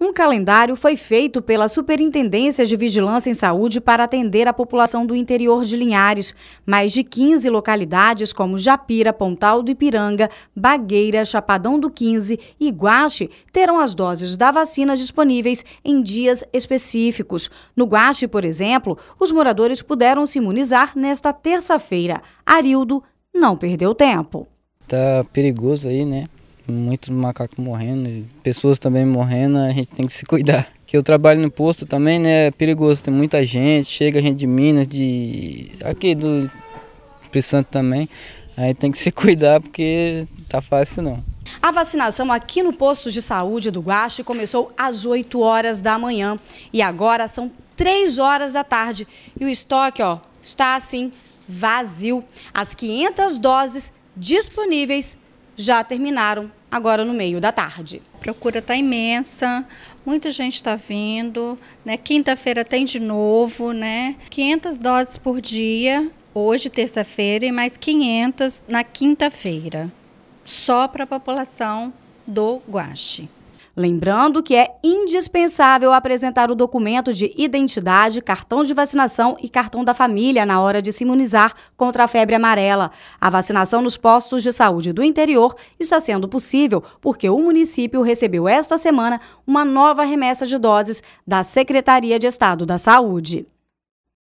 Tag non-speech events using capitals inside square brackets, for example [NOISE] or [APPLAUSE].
Um calendário foi feito pela Superintendência de Vigilância em Saúde para atender a população do interior de Linhares. Mais de 15 localidades como Japira, Pontal do Ipiranga, Bagueira, Chapadão do 15 e Guache terão as doses da vacina disponíveis em dias específicos. No Guache, por exemplo, os moradores puderam se imunizar nesta terça-feira. Arildo não perdeu tempo. Tá perigoso aí, né? muitos macacos morrendo, pessoas também morrendo, a gente tem que se cuidar. Que eu trabalho no posto também, né? É perigoso, tem muita gente, chega gente de Minas, de. aqui do Espírito Santo também. Aí tem que se [LAUGHS] cuidar porque tá fácil não. A vacinação aqui no posto de saúde do Guache começou às 8 horas da manhã e agora são 3 horas da tarde. E o estoque, ó, está assim vazio. As 500 doses disponíveis já terminaram agora no meio da tarde. A procura está imensa, muita gente está vindo, né? Quinta-feira tem de novo, né? 500 doses por dia, hoje terça-feira e mais 500 na quinta-feira, só para a população do Guache. Lembrando que é indispensável apresentar o documento de identidade, cartão de vacinação e cartão da família na hora de se imunizar contra a febre amarela. A vacinação nos postos de saúde do interior está sendo possível porque o município recebeu esta semana uma nova remessa de doses da Secretaria de Estado da Saúde.